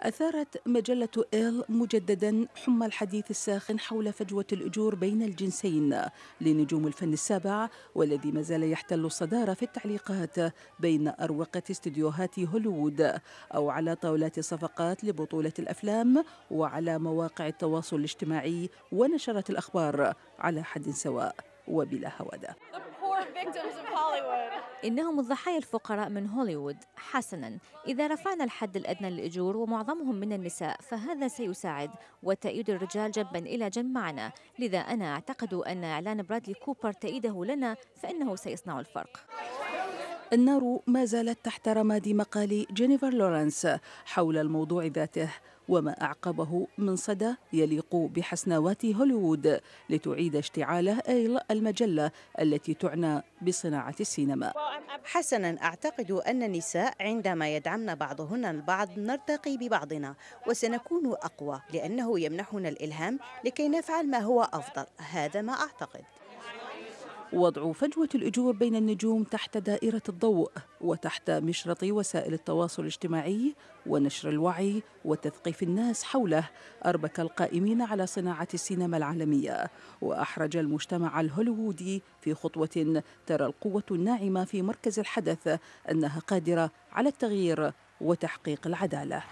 أثارت مجلة إيل مجددا حمى الحديث الساخن حول فجوة الأجور بين الجنسين لنجوم الفن السابع والذي ما زال يحتل الصدارة في التعليقات بين أروقة استديوهات هوليوود أو على طاولات الصفقات لبطولة الأفلام وعلى مواقع التواصل الاجتماعي ونشرت الأخبار على حد سواء وبلا هواده إنهم الضحايا الفقراء من هوليوود حسنا إذا رفعنا الحد الأدنى للأجور ومعظمهم من النساء فهذا سيساعد وتأييد الرجال جنبا إلى جنب معنا لذا أنا أعتقد أن إعلان برادلي كوبر تأييده لنا فإنه سيصنع الفرق النار ما زالت تحت رماد مقال جينيفر لورنس حول الموضوع ذاته وما أعقبه من صدى يليق بحسناوات هوليوود لتعيد اشتعاله إيل المجلة التي تعنى بصناعة السينما حسنا أعتقد أن النساء عندما يدعمن بعضهن البعض نرتقي ببعضنا وسنكون أقوى لأنه يمنحنا الإلهام لكي نفعل ما هو أفضل هذا ما أعتقد وضع فجوة الأجور بين النجوم تحت دائرة الضوء وتحت مشرط وسائل التواصل الاجتماعي ونشر الوعي وتثقيف الناس حوله أربك القائمين على صناعة السينما العالمية وأحرج المجتمع الهوليوودي في خطوة ترى القوة الناعمة في مركز الحدث أنها قادرة على التغيير وتحقيق العدالة